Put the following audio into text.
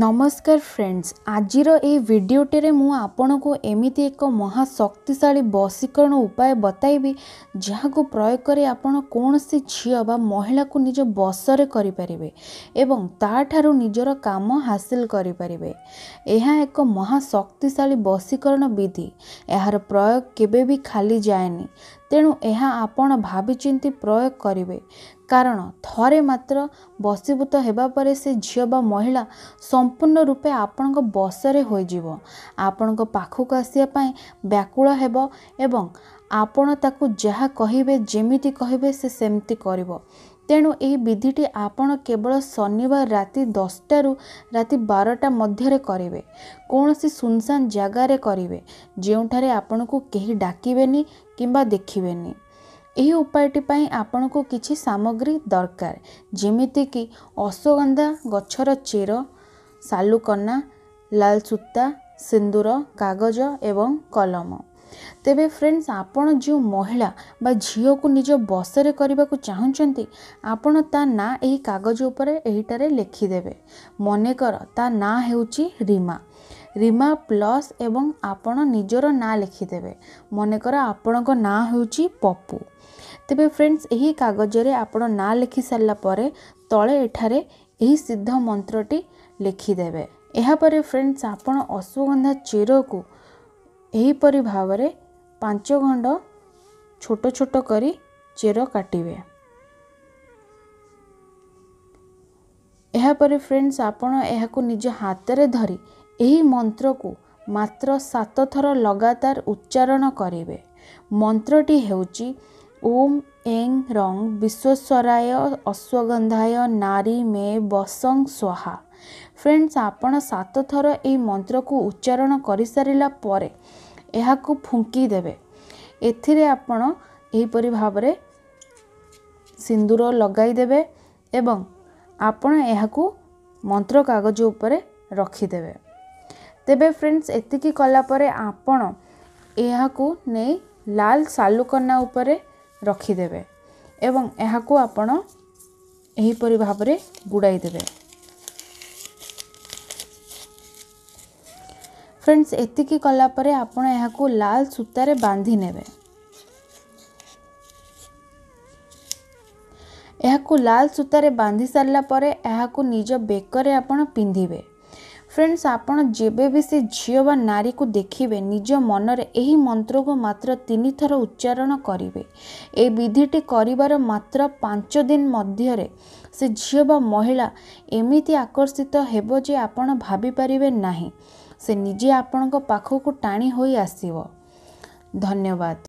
ନମସ୍କାର ଫ୍ରେଣ୍ଡସ୍ ଆଜିର ଏହି ଭିଡ଼ିଓଟିରେ ମୁଁ ଆପଣଙ୍କୁ ଏମିତି ଏକ ମହାଶକ୍ତିଶାଳୀ ବଶୀକରଣ ଉପାୟ ବତାଇବି ଯାହାକୁ ପ୍ରୟୋଗ କରି ଆପଣ କୌଣସି ଝିଅ ବା ମହିଳାକୁ ନିଜ ବଶରେ କରିପାରିବେ ଏବଂ ତାଠାରୁ ନିଜର କାମ ହାସିଲ କରିପାରିବେ ଏହା ଏକ ମହାଶକ୍ତିଶାଳୀ ବଶୀକରଣ ବିଧି ଏହାର ପ୍ରୟୋଗ କେବେ ବି ଖାଲି ତେଣୁ ଏହା ଆପଣ ଭାବିଚିନ୍ତି ପ୍ରୟୋଗ କରିବେ କାରଣ ଥରେ ମାତ୍ର ବସିଭୂତ ହେବା ପରେ ସେ ଝିଅ ବା ମହିଳା ସମ୍ପୂର୍ଣ୍ଣ ରୂପେ ଆପଣଙ୍କ ବସରେ ହୋଇଯିବ ଆପଣଙ୍କ ପାଖକୁ ଆସିବା ପାଇଁ ବ୍ୟାକୁଳ ହେବ ଏବଂ ଆପଣ ତାକୁ ଯାହା କହିବେ ଯେମିତି କହିବେ ସେ ସେମିତି କରିବ ତେଣୁ ଏହି ବିଧିଟି ଆପଣ କେବଳ ଶନିବାର ରାତି ଦଶଟାରୁ ରାତି ବାରଟା ମଧ୍ୟରେ କରିବେ କୌଣସି ଶୂନଶାନ ଜାଗାରେ କରିବେ ଯେଉଁଠାରେ ଆପଣଙ୍କୁ କେହି ଡାକିବେନି କିମ୍ବା ଦେଖିବେନି ଏହି ଉପାୟଟି ପାଇଁ ଆପଣଙ୍କୁ କିଛି ସାମଗ୍ରୀ ଦରକାର ଯେମିତିକି ଅଶ୍ୱଗନ୍ଧା ଗଛର ଚେର ସାଲୁକନା ଲାଲ ସୂତା ସିନ୍ଦୁର କାଗଜ ଏବଂ କଲମ ତେବେ ଫ୍ରେଣ୍ଡସ୍ ଆପଣ ଯେଉଁ ମହିଳା ବା ଝିଅକୁ ନିଜ ବସରେ କରିବାକୁ ଚାହୁଁଛନ୍ତି ଆପଣ ତା ନାଁ ଏହି କାଗଜ ଉପରେ ଏହିଠାରେ ଲେଖିଦେବେ ମନେକର ତା ନାଁ ହେଉଛି ରିମା ରିମା ପ୍ଲସ୍ ଏବଂ ଆପଣ ନିଜର ନାଁ ଲେଖିଦେବେ ମନେକର ଆପଣଙ୍କ ନାଁ ହେଉଛି ପପୁ ତେବେ ଫ୍ରେଣ୍ଡସ୍ ଏହି କାଗଜରେ ଆପଣ ନାଁ ଲେଖି ସାରିଲା ପରେ ତଳେ ଏଠାରେ ଏହି ସିଦ୍ଧ ମନ୍ତ୍ରଟି ଲେଖିଦେବେ ଏହାପରେ ଫ୍ରେଣ୍ଡସ୍ ଆପଣ ଅଶ୍ୱଗନ୍ଧା ଚେରକୁ ଏହିପରି ଭାବରେ ପାଞ୍ଚ ଖଣ୍ଡ ଛୋଟ ଛୋଟ କରି ଚେର କାଟିବେ ଏହାପରେ ଫ୍ରେଣ୍ଡସ୍ ଆପଣ ଏହାକୁ ନିଜ ହାତରେ ଧରି ଏହି ମନ୍ତ୍ରକୁ ମାତ୍ର ସାତ ଥର ଲଗାତାର ଉଚ୍ଚାରଣ କରିବେ ମନ୍ତ୍ରଟି ହେଉଛି ଓମ୍ ଏଙ୍ଗ ରଙ୍ଗ ବିଶ୍ୱସ୍ୱରାୟ ଅଶ୍ୱଗନ୍ଧାୟ ନାରୀ ମେ ବସଂ ସ୍ୱାହା ଫ୍ରେଣ୍ଡସ୍ ଆପଣ ସାତ ଥର ଏହି ମନ୍ତ୍ରକୁ ଉଚ୍ଚାରଣ କରିସାରିଲା ପରେ ଏହାକୁ ଫୁଙ୍କି ଦେବେ ଏଥିରେ ଆପଣ ଏହିପରି ଭାବରେ ସିନ୍ଦୁର ଲଗାଇଦେବେ ଏବଂ ଆପଣ ଏହାକୁ ମନ୍ତ୍ର କାଗଜ ଉପରେ ରଖିଦେବେ ତେବେ ଫ୍ରେଣ୍ଡସ୍ ଏତିକି କଲାପରେ ଆପଣ ଏହାକୁ ନେଇ ଲାଲ ସାଲୁକନା ଉପରେ ରଖିଦେବେ ଏବଂ ଏହାକୁ ଆପଣ ଏହିପରି ଭାବରେ ଗୁଡ଼ାଇ ଦେବେ ଫ୍ରେଣ୍ଡସ୍ ଏତିକି କଲାପରେ ଆପଣ ଏହାକୁ ଲାଲ ସୂତାରେ ବାନ୍ଧି ନେବେ ଏହାକୁ ଲାଲ ସୂତାରେ ବାନ୍ଧି ସାରିଲା ପରେ ଏହାକୁ ନିଜ ବେକରେ ଆପଣ ପିନ୍ଧିବେ ଫ୍ରେଣ୍ଡସ୍ ଆପଣ ଯେବେ ବି ସେ ଝିଅ ବା ନାରୀକୁ ଦେଖିବେ ନିଜ ମନରେ ଏହି ମନ୍ତ୍ରକୁ ମାତ୍ର ତିନିଥର ଉଚ୍ଚାରଣ କରିବେ ଏ ବିଧିଟି କରିବାର ମାତ୍ର ପାଞ୍ଚ ଦିନ ମଧ୍ୟରେ ସେ ଝିଅ ବା ମହିଳା ଏମିତି ଆକର୍ଷିତ ହେବ ଯେ ଆପଣ ଭାବିପାରିବେ ନାହିଁ ସେ ନିଜେ ଆପଣଙ୍କ ପାଖକୁ ଟାଣି ହୋଇ ଆସିବ ଧନ୍ୟବାଦ